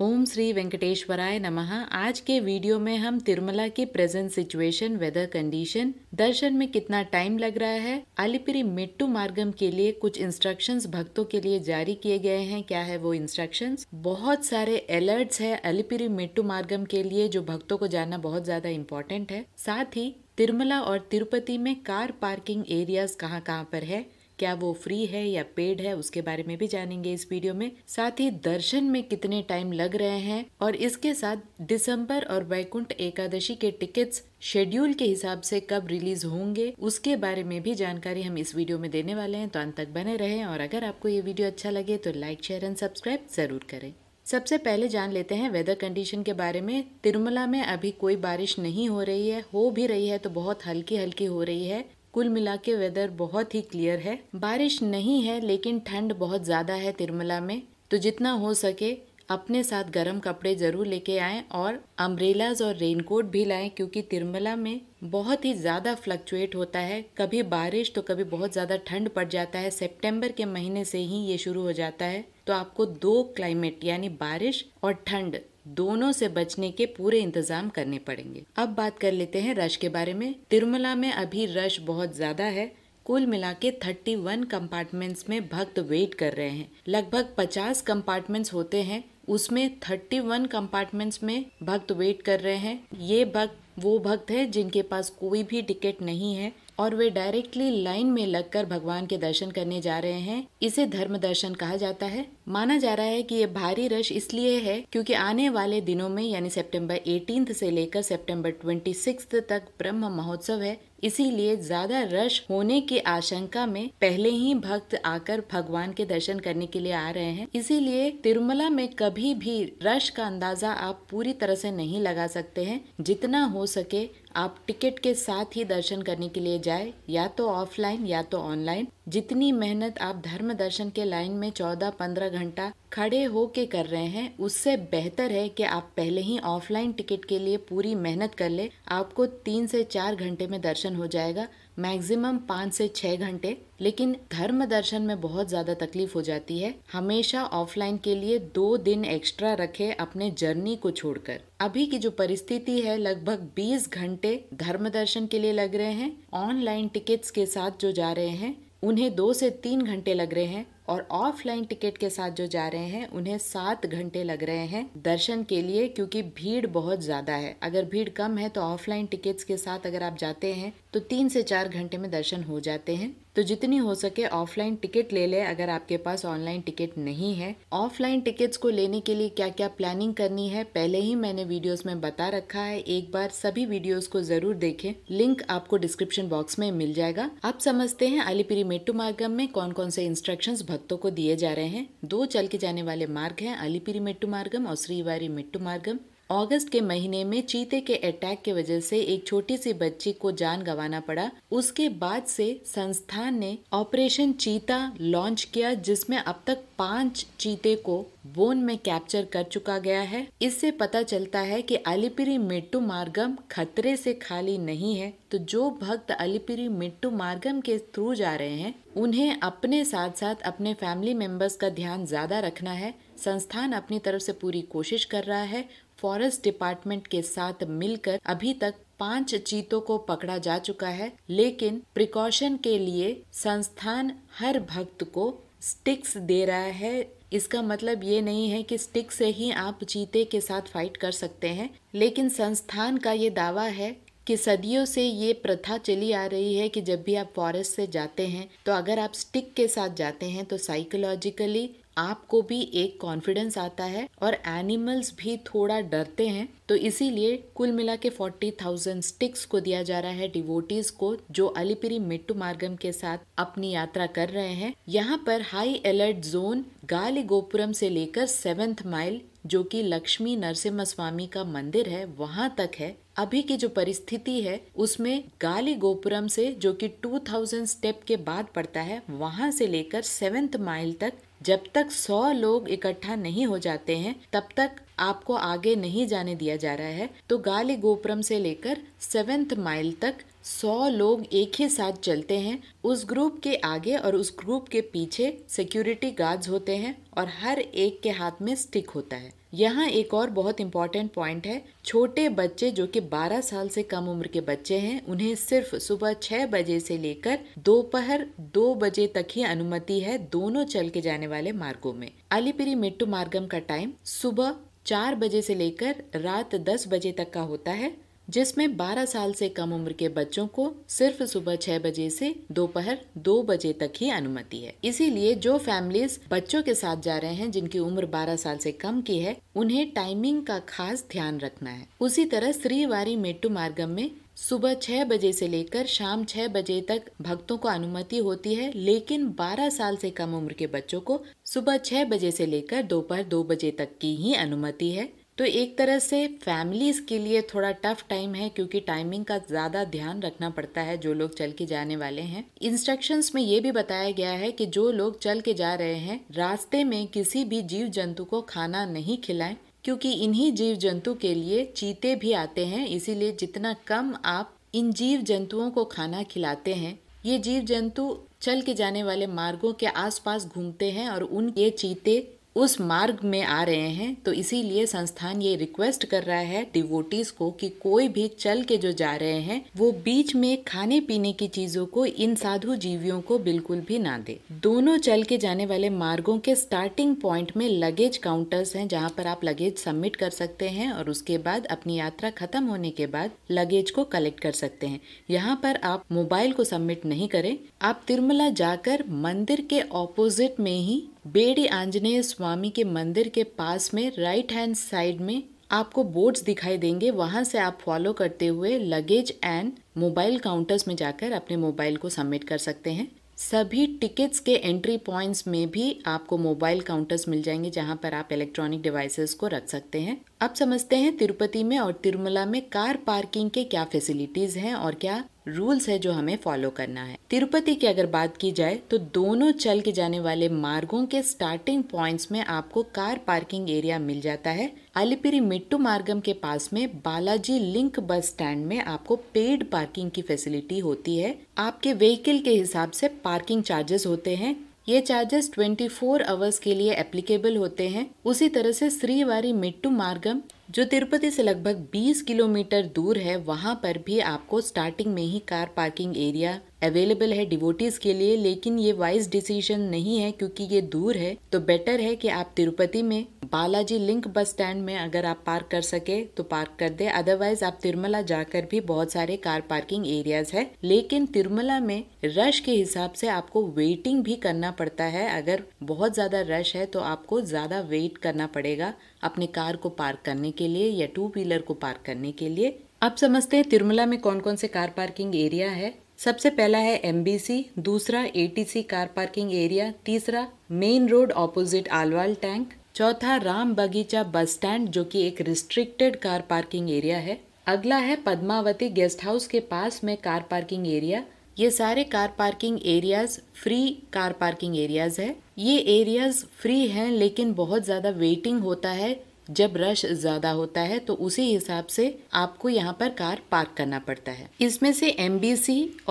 ओम श्री वेंकटेश्वराय नमः आज के वीडियो में हम तिरुमला की प्रेजेंट सिचुएशन वेदर कंडीशन दर्शन में कितना टाइम लग रहा है अलीपिरी मिट्टू मार्गम के लिए कुछ इंस्ट्रक्शंस भक्तों के लिए जारी किए गए हैं क्या है वो इंस्ट्रक्शंस बहुत सारे अलर्ट्स है अलीपिरी मिट्टू मार्गम के लिए जो भक्तों को जानना बहुत ज्यादा इम्पोर्टेंट है साथ ही तिरुमला और तिरुपति में कार पार्किंग एरियाज कहाँ कहाँ पर है क्या वो फ्री है या पेड है उसके बारे में भी जानेंगे इस वीडियो में साथ ही दर्शन में कितने टाइम लग रहे हैं और इसके साथ दिसंबर और वैकुंठ एकादशी के टिकट्स शेड्यूल के हिसाब से कब रिलीज होंगे उसके बारे में भी जानकारी हम इस वीडियो में देने वाले हैं तो अंत तक बने रहें और अगर आपको ये वीडियो अच्छा लगे तो लाइक शेयर एंड सब्सक्राइब जरूर करें सबसे पहले जान लेते हैं वेदर कंडीशन के बारे में तिरुमला में अभी कोई बारिश नहीं हो रही है हो भी रही है तो बहुत हल्की हल्की हो रही है कुल मिला के वेदर बहुत ही क्लियर है बारिश नहीं है लेकिन ठंड बहुत ज़्यादा है तिरमला में तो जितना हो सके अपने साथ गर्म कपड़े ज़रूर लेके आए और अम्ब्रेलाज और रेनकोट भी लाएं क्योंकि तिरमला में बहुत ही ज़्यादा फ्लक्चुएट होता है कभी बारिश तो कभी बहुत ज़्यादा ठंड पड़ जाता है सितंबर के महीने से ही ये शुरू हो जाता है तो आपको दो क्लाइमेट यानी बारिश और ठंड दोनों से बचने के पूरे इंतजाम करने पड़ेंगे अब बात कर लेते हैं रश के बारे में तिरुमला में अभी रश बहुत ज्यादा है कुल मिला के थर्टी वन कम्पार्टमेंट्स में भक्त वेट कर रहे हैं लगभग पचास कंपार्टमेंट्स होते हैं उसमें थर्टी वन कम्पार्टमेंट्स में भक्त वेट कर रहे हैं ये भक्त वो भक्त है जिनके पास कोई भी टिकट नहीं है और वे डायरेक्टली लाइन में लगकर भगवान के दर्शन करने जा रहे हैं इसे धर्म दर्शन कहा जाता है माना जा रहा है कि ये भारी रश इसलिए है क्योंकि आने वाले दिनों में यानी सितंबर 18 से लेकर सितंबर 26 तक ब्रह्म महोत्सव है इसीलिए ज्यादा रश होने की आशंका में पहले ही भक्त आकर भगवान के दर्शन करने के लिए आ रहे हैं इसीलिए तिरुमला में कभी भी रश का अंदाजा आप पूरी तरह से नहीं लगा सकते हैं जितना हो सके आप टिकट के साथ ही दर्शन करने के लिए जाए या तो ऑफलाइन या तो ऑनलाइन जितनी मेहनत आप धर्म दर्शन के लाइन में चौदह पंद्रह घंटा खड़े हो के कर रहे हैं उससे बेहतर है कि आप पहले ही ऑफलाइन टिकट के लिए पूरी मेहनत कर ले आपको तीन से चार घंटे में दर्शन हो जाएगा मैक्सिमम पाँच से छः घंटे लेकिन धर्म दर्शन में बहुत ज़्यादा तकलीफ हो जाती है हमेशा ऑफलाइन के लिए दो दिन एक्स्ट्रा रखे अपने जर्नी को छोड़कर अभी की जो परिस्थिति है लगभग 20 घंटे धर्म दर्शन के लिए लग रहे हैं ऑनलाइन टिकट्स के साथ जो जा रहे हैं उन्हें दो से तीन घंटे लग रहे हैं और ऑफलाइन टिकट के साथ जो जा रहे हैं उन्हें सात घंटे लग रहे हैं दर्शन के लिए क्योंकि भीड़ बहुत ज़्यादा है अगर भीड़ कम है तो ऑफलाइन टिकट्स के साथ अगर आप जाते हैं तो तीन से चार घंटे में दर्शन हो जाते हैं तो जितनी हो सके ऑफलाइन टिकट ले लें अगर आपके पास ऑनलाइन टिकट नहीं है ऑफलाइन टिकट्स को लेने के लिए क्या क्या प्लानिंग करनी है पहले ही मैंने वीडियोस में बता रखा है एक बार सभी वीडियोस को जरूर देखें लिंक आपको डिस्क्रिप्शन बॉक्स में मिल जाएगा आप समझते हैं अलीपिरी मेट्टू मार्गम में कौन कौन से इंस्ट्रक्शन भक्तों को दिए जा रहे हैं दो चल के जाने वाले मार्ग है अलीपिरी मेट्टू मार्गम और श्रीवारी मेट्टू मार्गम अगस्त के महीने में चीते के अटैक के वजह से एक छोटी सी बच्ची को जान गंवाना पड़ा उसके बाद से संस्थान ने ऑपरेशन चीता लॉन्च किया जिसमें अब तक पांच चीते को बोन में कैप्चर कर चुका गया है इससे पता चलता है कि अलीपिरी मिट्टू मार्गम खतरे से खाली नहीं है तो जो भक्त अलीपिरी मिट्टू मार्गम के थ्रू जा रहे हैं उन्हें अपने साथ साथ अपने फैमिली मेंबर्स का ध्यान ज़्यादा रखना है संस्थान अपनी तरफ से पूरी कोशिश कर रहा है फॉरेस्ट डिपार्टमेंट के साथ मिलकर अभी तक पांच चीतों को पकड़ा जा चुका है लेकिन प्रिकॉशन के लिए संस्थान हर भक्त को स्टिक्स दे रहा है इसका मतलब ये नहीं है कि स्टिक से ही आप चीते के साथ फाइट कर सकते हैं लेकिन संस्थान का ये दावा है कि सदियों से ये प्रथा चली आ रही है कि जब भी आप फॉरेस्ट से जाते हैं तो अगर आप स्टिक के साथ जाते हैं तो साइकोलॉजिकली आपको भी एक कॉन्फिडेंस आता है और एनिमल्स भी थोड़ा डरते हैं तो इसीलिए कुल मिला के फोर्टी थाउजेंड स्टिक्स को दिया जा रहा है डिवोटीज को जो अलीपिरी मिट्टू मार्गम के साथ अपनी यात्रा कर रहे हैं यहाँ पर हाई अलर्ट जोन गाली गोपुरम से लेकर सेवेंथ माइल जो कि लक्ष्मी नरसिम्हा स्वामी का मंदिर है वहाँ तक है अभी की जो परिस्थिति है उसमें गाली गोपुरम से जो कि 2000 स्टेप के बाद पड़ता है वहां से लेकर सेवेंथ माइल तक जब तक सौ लोग इकट्ठा नहीं हो जाते हैं तब तक आपको आगे नहीं जाने दिया जा रहा है तो गाली गोपुरम से लेकर सेवेंथ माइल तक सौ लोग एक ही साथ चलते हैं उस ग्रुप के आगे और उस ग्रुप के पीछे सिक्योरिटी गार्ड्स होते हैं और हर एक के हाथ में स्टिक होता है यहाँ एक और बहुत इम्पॉर्टेंट पॉइंट है छोटे बच्चे जो कि 12 साल से कम उम्र के बच्चे हैं उन्हें सिर्फ सुबह 6 बजे से लेकर दोपहर 2 बजे तक ही अनुमति है दोनों चल के जाने वाले मार्गों में अलीपिरी मिट्टू मार्गम का टाइम सुबह चार बजे से लेकर रात दस बजे तक का होता है जिसमें 12 साल से कम उम्र के बच्चों को सिर्फ सुबह छह बजे से दोपहर दो बजे तक ही अनुमति है इसीलिए जो फैमिलीज बच्चों के साथ जा रहे हैं जिनकी उम्र 12 साल से कम की है उन्हें टाइमिंग का खास ध्यान रखना है उसी तरह श्रीवारी मेट्टू मार्गम में सुबह छह बजे से लेकर शाम छह बजे तक भक्तों को अनुमति होती है लेकिन 12 साल से कम उम्र के बच्चों को सुबह छह बजे से लेकर दोपहर दो बजे तक की ही अनुमति है तो एक तरह से फैमिलीज़ के लिए थोड़ा टफ टाइम है क्योंकि टाइमिंग का ज़्यादा ध्यान रखना पड़ता है जो लोग चल के जाने वाले हैं इंस्ट्रक्शंस में ये भी बताया गया है कि जो लोग चल के जा रहे हैं रास्ते में किसी भी जीव जंतु को खाना नहीं खिलाएं क्योंकि इन्हीं जीव जंतु के लिए चीते भी आते हैं इसीलिए जितना कम आप इन जीव जंतुओं को खाना खिलाते हैं ये जीव जंतु चल के जाने वाले मार्गों के आसपास घूमते हैं और उन ये चीते उस मार्ग में आ रहे हैं तो इसीलिए संस्थान ये रिक्वेस्ट कर रहा है डिवोटीज को कि कोई भी चल के जो जा रहे हैं वो बीच में खाने पीने की चीजों को इन साधु जीवियों को बिल्कुल भी ना दे दोनों चल के जाने वाले मार्गों के स्टार्टिंग पॉइंट में लगेज काउंटर्स हैं जहाँ पर आप लगेज सबमिट कर सकते हैं और उसके बाद अपनी यात्रा खत्म होने के बाद लगेज को कलेक्ट कर सकते हैं यहाँ पर आप मोबाइल को सबमिट नहीं करें आप तिरुमला जाकर मंदिर के ऑपोजिट में ही बेड़ी आंजनेय स्वामी के मंदिर के पास में राइट हैंड साइड में आपको बोर्ड्स दिखाई देंगे वहां से आप फॉलो करते हुए लगेज एंड मोबाइल काउंटर्स में जाकर अपने मोबाइल को सबमिट कर सकते हैं सभी टिकट्स के एंट्री पॉइंट्स में भी आपको मोबाइल काउंटर्स मिल जाएंगे जहां पर आप इलेक्ट्रॉनिक डिवाइसेस को रख सकते हैं अब समझते हैं तिरुपति में और तिरुमला में कार पार्किंग के क्या फैसिलिटीज हैं और क्या रूल्स है जो हमें फॉलो करना है तिरुपति की अगर बात की जाए तो दोनों चल के जाने वाले मार्गों के स्टार्टिंग पॉइंट्स में आपको कार पार्किंग एरिया मिल जाता है अलीपिरी मिट्टू मार्गम के पास में बालाजी लिंक बस स्टैंड में आपको पेड पार्किंग की फैसिलिटी होती है आपके व्हीकल के हिसाब से पार्किंग चार्जेस होते हैं ये चार्जेस 24 फोर आवर्स के लिए एप्लीकेबल होते हैं उसी तरह से श्रीवारी मिट्टू मार्गम जो तिरुपति से लगभग 20 किलोमीटर दूर है वहाँ पर भी आपको स्टार्टिंग में ही कार पार्किंग एरिया अवेलेबल है डिवोटीज के लिए लेकिन ये वाइज डिसीजन नहीं है क्योंकि ये दूर है तो बेटर है कि आप तिरुपति में बालाजी लिंक बस स्टैंड में अगर आप पार्क कर सके तो पार्क कर दे अदरवाइज आप तिरुमला जाकर भी बहुत सारे कार पार्किंग एरियाज है लेकिन तिरुमला में रश के हिसाब से आपको वेटिंग भी करना पड़ता है अगर बहुत ज़्यादा रश है तो आपको ज़्यादा वेट करना पड़ेगा अपने कार को पार्क करने के लिए या टू व्हीलर को पार्क करने के लिए आप समझते हैं तिरुमला में कौन कौन से कार पार्किंग एरिया है सबसे पहला है एम दूसरा ए कार पार्किंग एरिया तीसरा main road opposite Alwal tank चौथा राम बगीचा बस स्टैंड जो कि एक रिस्ट्रिक्टेड कार पार्किंग एरिया है अगला है पद्मावती गेस्ट हाउस के पास में कार पार्किंग एरिया ये सारे car parking areas free car parking areas है ये एरियाज फ्री हैं लेकिन बहुत ज़्यादा वेटिंग होता है जब रश ज़्यादा होता है तो उसी हिसाब से आपको यहाँ पर कार पार्क करना पड़ता है इसमें से एम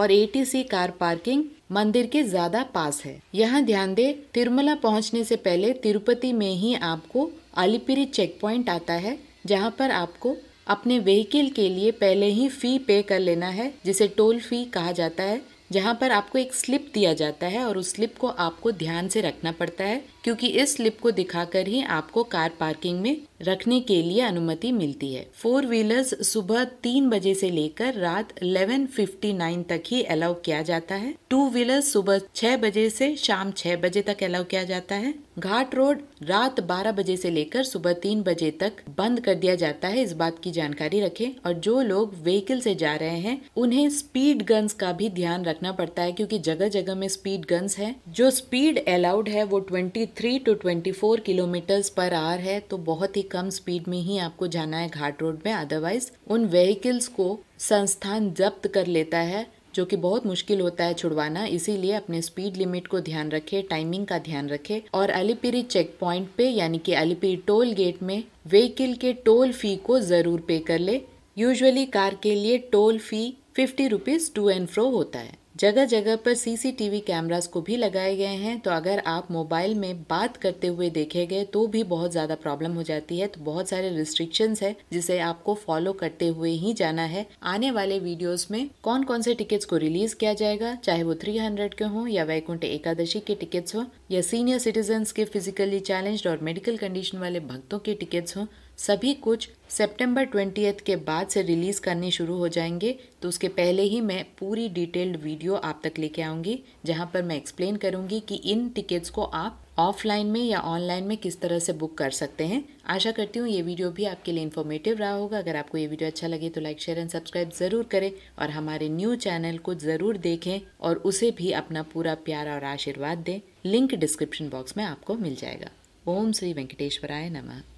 और ए कार पार्किंग मंदिर के ज्यादा पास है यहाँ ध्यान दे तिरुमला पहुँचने से पहले तिरुपति में ही आपको अलीपिरी चेक पॉइंट आता है जहाँ पर आपको अपने व्हीकल के लिए पहले ही फ़ी पे कर लेना है जिसे टोल फी कहा जाता है जहाँ पर आपको एक स्लिप दिया जाता है और उस स्लिप को आपको ध्यान से रखना पड़ता है क्योंकि इस स्लिप को दिखाकर ही आपको कार पार्किंग में रखने के लिए अनुमति मिलती है फोर व्हीलर्स सुबह तीन बजे से लेकर रात 11:59 तक ही अलाउ किया जाता है टू व्हीलर्स सुबह छह बजे से शाम छह बजे तक अलाउ किया जाता है घाट रोड रात 12 बजे से लेकर सुबह तीन बजे तक बंद कर दिया जाता है इस बात की जानकारी रखें और जो लोग व्हीकल से जा रहे हैं उन्हें स्पीड गन्स का भी ध्यान रख रखना पड़ता है क्योंकि जगह जगह में स्पीड गन्स हैं जो स्पीड अलाउड है वो 23 टू 24 किलोमीटर्स पर आवर है तो बहुत ही कम स्पीड में ही आपको जाना है घाट रोड में अदरवाइज उन व्हीकल्स को संस्थान जब्त कर लेता है जो कि बहुत मुश्किल होता है छुड़वाना इसीलिए अपने स्पीड लिमिट को ध्यान रखें टाइमिंग का ध्यान रखें और अलीपिरी चेक पॉइंट पे यानी कि अलीपिरी टोल गेट में व्हीकल के टोल फी को ज़रूर पे कर ले यूजुअली कार के लिए toll fee fifty rupees to and fro होता है जगह जगह पर सीसीटीवी कैमरास को भी लगाए गए हैं तो अगर आप मोबाइल में बात करते हुए देखे गए तो भी बहुत ज़्यादा प्रॉब्लम हो जाती है तो बहुत सारे रिस्ट्रिक्शंस है जिसे आपको फॉलो करते हुए ही जाना है आने वाले वीडियोस में कौन कौन से टिकट्स को रिलीज किया जाएगा चाहे वो 300 के हो या वैकुंठ एकादशी के टिकट्स हो या सीनियर सिटीजन के फिजिकली चैलेंज और मेडिकल कंडीशन वाले भक्तों के टिकट्स हों सभी कुछ सितंबर ट्वेंटीथ के बाद से रिलीज़ करने शुरू हो जाएंगे तो उसके पहले ही मैं पूरी डिटेल्ड वीडियो आप तक लेके आऊँगी जहाँ पर मैं एक्सप्लेन करूँगी कि इन टिकट्स को आप ऑफलाइन में या ऑनलाइन में किस तरह से बुक कर सकते हैं आशा करती हूँ ये वीडियो भी आपके लिए इन्फॉर्मेटिव रहा होगा अगर आपको ये वीडियो अच्छा लगे तो लाइक शेयर एंड सब्सक्राइब ज़रूर करें और हमारे न्यू चैनल को ज़रूर देखें और उसे भी अपना पूरा प्यार और आशीर्वाद दें लिंक डिस्क्रिप्शन बॉक्स में आपको मिल जाएगा ओम श्री वेंकटेश्वराय नमः